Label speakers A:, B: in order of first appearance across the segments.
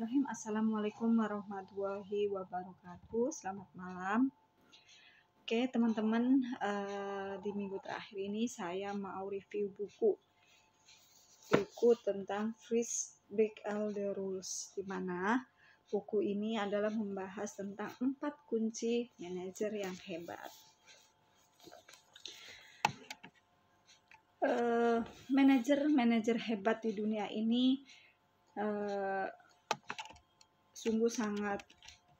A: Bismillahirrahmanirrahim. Assalamualaikum warahmatullahi wabarakatuh. Selamat malam. Oke, teman-teman, uh, di minggu terakhir ini saya mau review buku buku tentang Freeze Big Elder Rules di mana buku ini adalah membahas tentang empat kunci manajer yang hebat. manajer eh, manajer-manajer hebat di dunia ini uh, sungguh sangat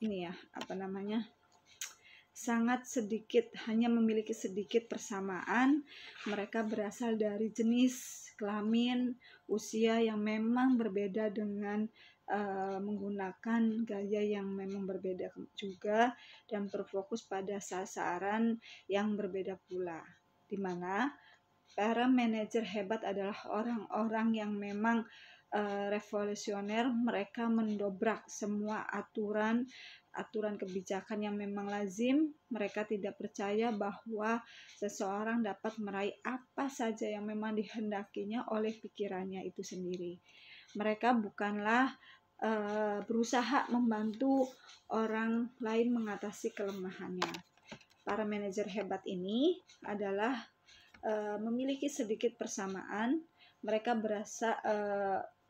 A: ini ya apa namanya sangat sedikit hanya memiliki sedikit persamaan mereka berasal dari jenis kelamin usia yang memang berbeda dengan uh, menggunakan gaya yang memang berbeda juga dan berfokus pada sasaran yang berbeda pula di mana para manajer hebat adalah orang-orang yang memang Eh, revolusioner mereka mendobrak semua aturan aturan kebijakan yang memang lazim mereka tidak percaya bahwa seseorang dapat meraih apa saja yang memang dihendakinya oleh pikirannya itu sendiri mereka bukanlah eh, berusaha membantu orang lain mengatasi kelemahannya para manajer hebat ini adalah eh, memiliki sedikit persamaan mereka berasa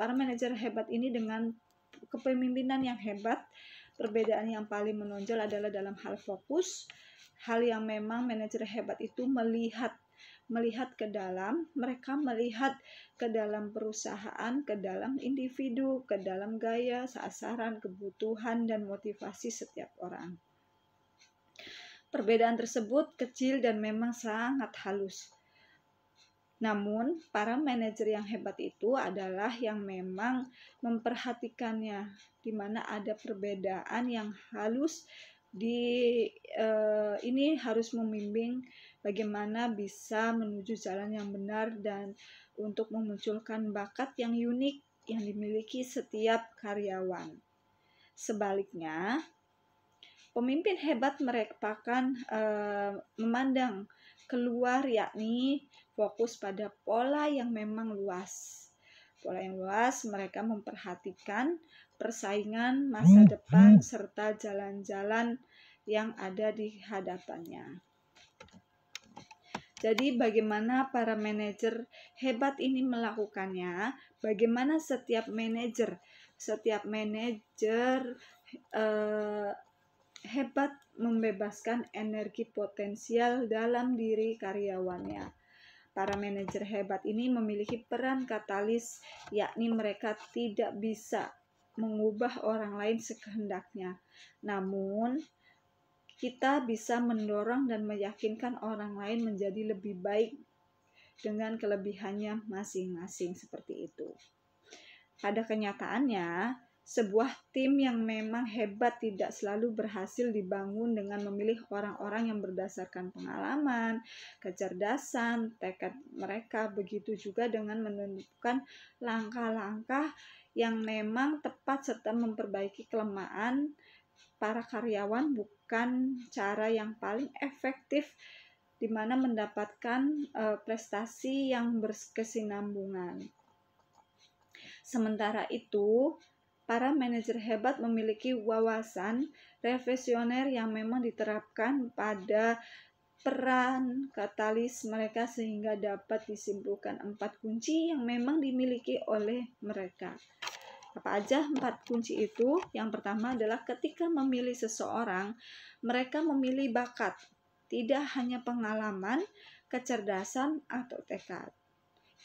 A: Para manajer hebat ini dengan kepemimpinan yang hebat, perbedaan yang paling menonjol adalah dalam hal fokus. Hal yang memang manajer hebat itu melihat melihat ke dalam, mereka melihat ke dalam perusahaan, ke dalam individu, ke dalam gaya, sasaran, kebutuhan, dan motivasi setiap orang. Perbedaan tersebut kecil dan memang sangat halus. Namun, para manajer yang hebat itu adalah yang memang memperhatikannya, di mana ada perbedaan yang halus di eh, ini harus membimbing bagaimana bisa menuju jalan yang benar dan untuk memunculkan bakat yang unik yang dimiliki setiap karyawan. Sebaliknya, Pemimpin hebat merupakan uh, memandang keluar yakni fokus pada pola yang memang luas. Pola yang luas mereka memperhatikan persaingan masa hmm, depan hmm. serta jalan-jalan yang ada di hadapannya. Jadi bagaimana para manajer hebat ini melakukannya? Bagaimana setiap manajer, setiap manajer eh, hebat membebaskan energi potensial dalam diri karyawannya. Para manajer hebat ini memiliki peran katalis, yakni mereka tidak bisa mengubah orang lain sekehendaknya. Namun, kita bisa mendorong dan meyakinkan orang lain menjadi lebih baik dengan kelebihannya masing-masing seperti itu. Pada kenyataannya, sebuah tim yang memang hebat tidak selalu berhasil dibangun dengan memilih orang-orang yang berdasarkan pengalaman, kecerdasan, tekad mereka. Begitu juga dengan menentukan langkah-langkah yang memang tepat serta memperbaiki kelemahan para karyawan bukan cara yang paling efektif di mana mendapatkan eh, prestasi yang berkesinambungan. Sementara itu, para manajer hebat memiliki wawasan revisioner yang memang diterapkan pada peran katalis mereka sehingga dapat disimpulkan empat kunci yang memang dimiliki oleh mereka. Apa aja empat kunci itu? Yang pertama adalah ketika memilih seseorang, mereka memilih bakat, tidak hanya pengalaman, kecerdasan, atau tekad.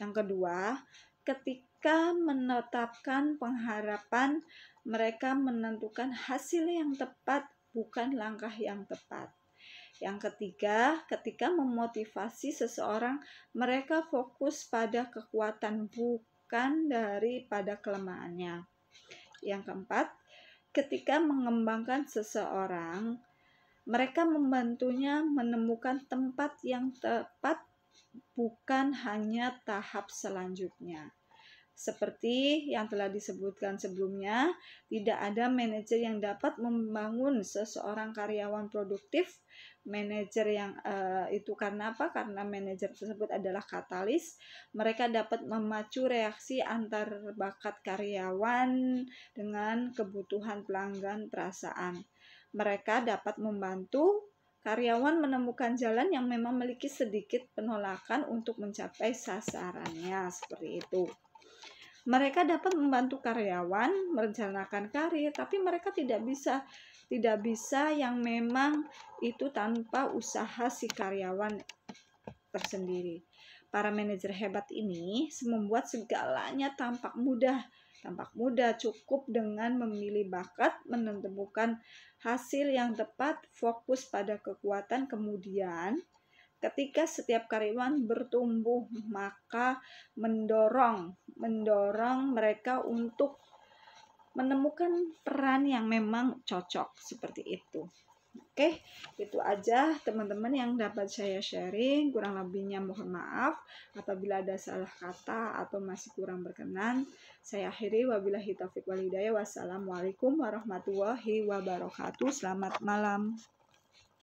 A: Yang kedua, ketika menetapkan pengharapan, mereka menentukan hasil yang tepat, bukan langkah yang tepat. Yang ketiga, ketika memotivasi seseorang, mereka fokus pada kekuatan, bukan daripada kelemahannya. Yang keempat, ketika mengembangkan seseorang, mereka membantunya menemukan tempat yang tepat bukan hanya tahap selanjutnya. Seperti yang telah disebutkan sebelumnya, tidak ada manajer yang dapat membangun seseorang karyawan produktif. Manajer yang uh, itu karena apa? Karena manajer tersebut adalah katalis. Mereka dapat memacu reaksi antar bakat karyawan dengan kebutuhan pelanggan perasaan. Mereka dapat membantu karyawan menemukan jalan yang memang memiliki sedikit penolakan untuk mencapai sasarannya seperti itu. Mereka dapat membantu karyawan merencanakan karir, tapi mereka tidak bisa tidak bisa yang memang itu tanpa usaha si karyawan tersendiri. Para manajer hebat ini membuat segalanya tampak mudah Tampak mudah cukup dengan memilih bakat, menentukan hasil yang tepat, fokus pada kekuatan, kemudian ketika setiap karyawan bertumbuh maka mendorong mendorong mereka untuk menemukan peran yang memang cocok seperti itu. Oke, itu aja teman-teman yang dapat saya sharing. Kurang lebihnya mohon maaf apabila ada salah kata atau masih kurang berkenan. Saya akhiri wabillahi taufiq wal Wassalamualaikum warahmatullahi wabarakatuh. Selamat malam.